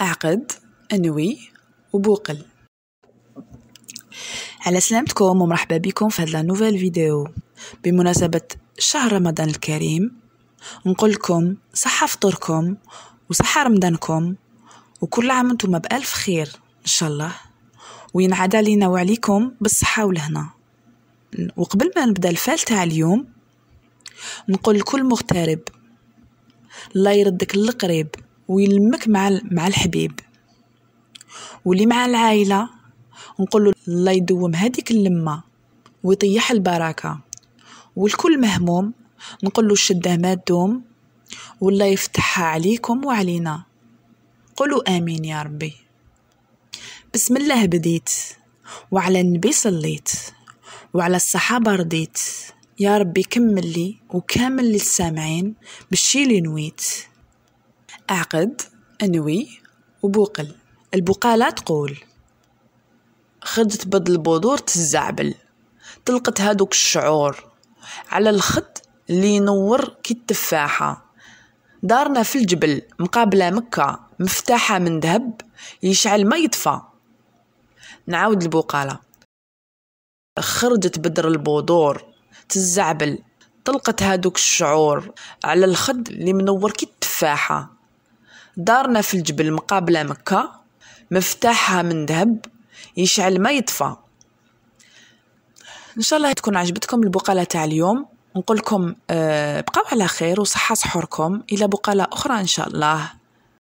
أعقد أنوي وبوقل على سلامتكم ومرحبا بكم في هاد لا نوفيل فيديو بمناسبة شهر رمضان الكريم نقول لكم صحة فطوركم وصحة رمضانكم وكل عام انتم بألف خير إن شاء الله وينعاد علينا وعليكم بالصحة والهنا وقبل ما نبدا الفال تاع اليوم نقول لكل مغترب الله يردك للقريب ويلمك مع مع الحبيب واللي مع العائله نقول له الله يدوم هذيك اللمه ويطيح البركه والكل مهموم نقول له الشده ما تدوم والله يفتحها عليكم وعلينا قولوا امين يا ربي بسم الله بديت وعلى النبي صليت وعلى الصحابه رضيت يا ربي كمل لي وكامل للسامعين بالشي اللي نويت أعقد أنوي وبوقل البقالة تقول خدت بدل البذور تزعبل طلقت هادوك الشعور على الخد اللي ينور كي التفاحة دارنا في الجبل مقابلة مكة مفتاحة من ذهب يشعل ما يطفى نعاود البقالة خرجت بدر البودور تزعبل طلقت هادوك الشعور على الخد اللي منور كي التفاحة دارنا في الجبل مقابله مكه مفتاحها من ذهب يشعل ما يطفى ان شاء الله تكون عجبتكم البقاله تاع اليوم نقولكم لكم آه، بقاو على خير وصحه سحوركم الى بقاله اخرى ان شاء الله